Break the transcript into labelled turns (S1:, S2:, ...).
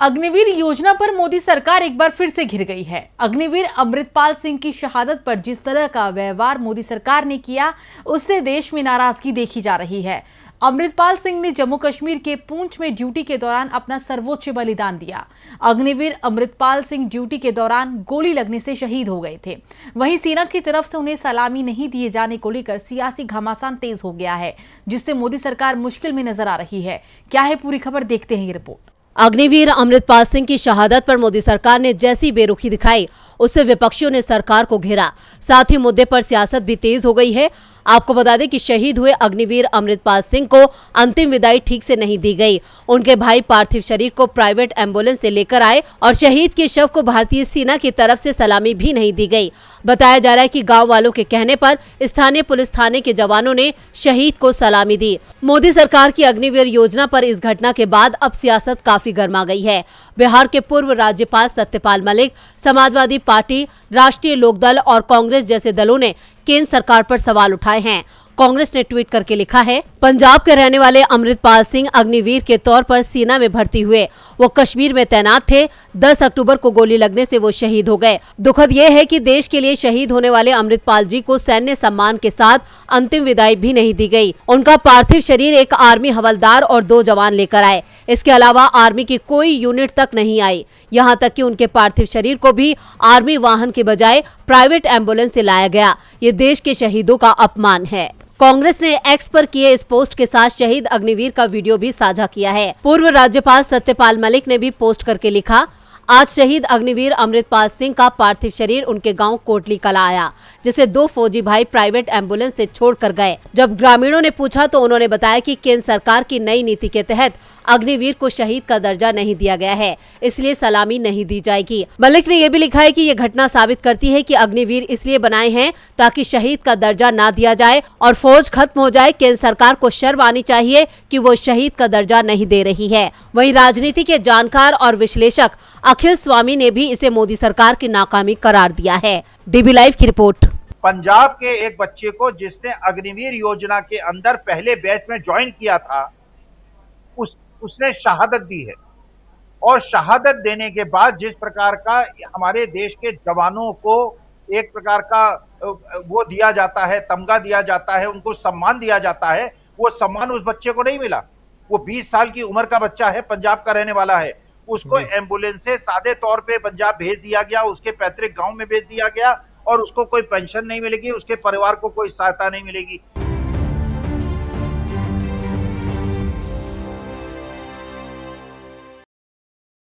S1: अग्निवीर योजना पर मोदी सरकार एक बार फिर से घिर गई है अग्निवीर अमृतपाल सिंह की शहादत पर जिस तरह का व्यवहार मोदी सरकार ने किया उससे देश में नाराजगी देखी जा रही है अमृतपाल सिंह ने जम्मू कश्मीर के पूंछ में ड्यूटी के दौरान अपना सर्वोच्च बलिदान दिया अग्निवीर अमृतपाल सिंह ड्यूटी के दौरान गोली लगने से शहीद हो गए थे वहीं सेना की तरफ से उन्हें सलामी नहीं दिए जाने को लेकर सियासी घमासान तेज हो गया है जिससे मोदी सरकार मुश्किल में नजर आ रही है क्या है पूरी खबर देखते हैं ये रिपोर्ट अग्निवीर
S2: अमृतपाल सिंह की शहादत पर मोदी सरकार ने जैसी बेरुखी दिखाई उससे विपक्षियों ने सरकार को घेरा साथ ही मुद्दे पर सियासत भी तेज हो गई है आपको बता दें कि शहीद हुए अग्निवीर अमृतपाल सिंह को अंतिम विदाई ठीक से नहीं दी गई उनके भाई पार्थिव शरीर को प्राइवेट एम्बुलेंस से लेकर आए और शहीद के शव को भारतीय सेना की तरफ से सलामी भी नहीं दी गई बताया जा रहा है कि गांव वालों के कहने पर स्थानीय पुलिस थाने के जवानों ने शहीद को सलामी दी मोदी सरकार की अग्निवीर योजना आरोप इस घटना के बाद अब सियासत काफी गर्मा गयी है बिहार के पूर्व राज्यपाल सत्यपाल मलिक समाजवादी पार्टी राष्ट्रीय लोकदल और कांग्रेस जैसे दलों ने केंद्र सरकार पर सवाल उठाए हैं कांग्रेस ने ट्वीट करके लिखा है पंजाब के रहने वाले अमृतपाल सिंह अग्निवीर के तौर पर सेना में भर्ती हुए वो कश्मीर में तैनात थे 10 अक्टूबर को गोली लगने से वो शहीद हो गए दुखद ये है कि देश के लिए शहीद होने वाले अमृतपाल जी को सैन्य सम्मान के साथ अंतिम विदाई भी नहीं दी गई उनका पार्थिव शरीर एक आर्मी हवलदार और दो जवान लेकर आए इसके अलावा आर्मी की कोई यूनिट तक नहीं आई यहाँ तक की उनके पार्थिव शरीर को भी आर्मी वाहन के बजाय प्राइवेट एम्बुलेंस से लाया गया ये देश के शहीदों का अपमान है कांग्रेस ने एक्स पर किए इस पोस्ट के साथ शहीद अग्निवीर का वीडियो भी साझा किया है पूर्व राज्यपाल सत्यपाल मलिक ने भी पोस्ट करके लिखा आज शहीद अग्निवीर अमृतपाल सिंह का पार्थिव शरीर उनके गांव कोटली कला आया जिसे दो फौजी भाई प्राइवेट एम्बुलेंस से छोड़कर गए जब ग्रामीणों ने पूछा तो उन्होंने बताया कि केंद्र सरकार की नई नीति के तहत अग्निवीर को शहीद का दर्जा नहीं दिया गया है इसलिए सलामी नहीं दी जाएगी मलिक ने यह भी लिखा है की ये घटना साबित करती है की अग्निवीर इसलिए बनाए हैं ताकि शहीद का दर्जा न दिया जाए और फौज खत्म हो जाए केंद्र सरकार को शर्म आनी चाहिए की वो शहीद का दर्जा नहीं दे रही है वही राजनीति के जानकार और विश्लेषक अखिल स्वामी ने भी इसे मोदी सरकार की नाकामी करार दिया है डीबी लाइव की रिपोर्ट
S3: पंजाब के एक बच्चे को जिसने अग्निवीर योजना के अंदर पहले बैच में ज्वाइन किया था उस उसने शहादत दी है और शहादत देने के बाद जिस प्रकार का हमारे देश के जवानों को एक प्रकार का वो दिया जाता है तमगा दिया जाता है उनको सम्मान दिया जाता है वो सम्मान उस बच्चे को नहीं मिला वो 20 साल की उम्र का बच्चा है पंजाब का रहने वाला है उसको एम्बुलेंस से सादे तौर पे पंजाब भेज दिया गया उसके पैतृक गांव में भेज दिया गया और उसको कोई पेंशन नहीं मिलेगी उसके परिवार को कोई सहायता नहीं मिलेगी